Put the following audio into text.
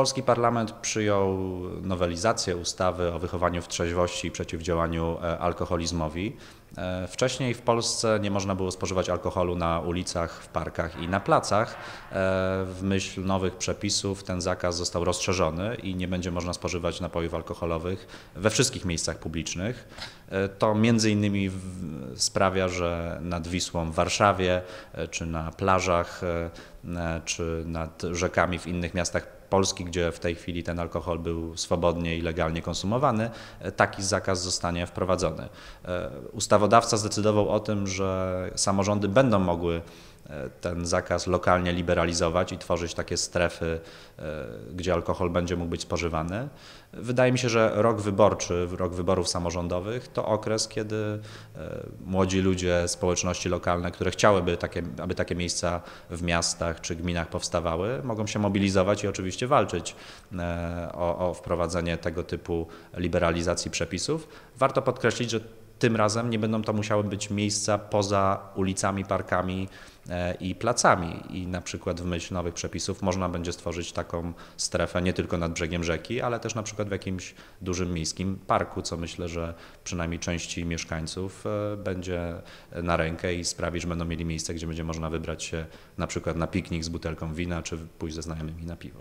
Polski parlament przyjął nowelizację ustawy o wychowaniu w trzeźwości i przeciwdziałaniu e, alkoholizmowi. E, wcześniej w Polsce nie można było spożywać alkoholu na ulicach, w parkach i na placach. E, w myśl nowych przepisów ten zakaz został rozszerzony i nie będzie można spożywać napojów alkoholowych we wszystkich miejscach publicznych to między innymi sprawia, że nad Wisłą w Warszawie, e, czy na plażach, e, e, czy nad rzekami w innych miastach Polski, gdzie w tej chwili ten alkohol był swobodnie i legalnie konsumowany, taki zakaz zostanie wprowadzony. Ustawodawca zdecydował o tym, że samorządy będą mogły E, ten zakaz lokalnie liberalizować i tworzyć takie strefy, e, gdzie alkohol będzie mógł być spożywany. Wydaje mi się, że rok wyborczy, rok wyborów samorządowych to okres, kiedy e, młodzi ludzie, społeczności lokalne, które chciałyby, takie, aby takie miejsca w miastach czy gminach powstawały, mogą się mobilizować i oczywiście walczyć o, o wprowadzenie tego typu liberalizacji przepisów. Warto podkreślić, że tym razem nie będą to musiały być miejsca poza ulicami, parkami e, i placami. I na przykład w myśl nowych przepisów można będzie stworzyć taką strefę nie tylko nad brzegiem rzeki, ale też na przykład w jakimś dużym miejskim parku, co myślę, że przynajmniej części mieszkańców e, będzie na rękę i sprawi, że będą mieli miejsce, gdzie będzie można wybrać się na przykład na piknik z butelką wina, czy pójść ze znajomymi na piwo.